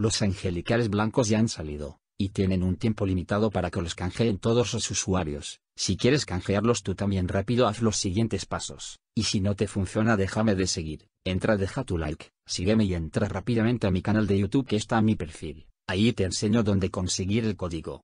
Los angelicales blancos ya han salido, y tienen un tiempo limitado para que los canjeen todos los usuarios. Si quieres canjearlos tú también rápido haz los siguientes pasos, y si no te funciona déjame de seguir, entra deja tu like, sígueme y entra rápidamente a mi canal de YouTube que está a mi perfil, ahí te enseño dónde conseguir el código.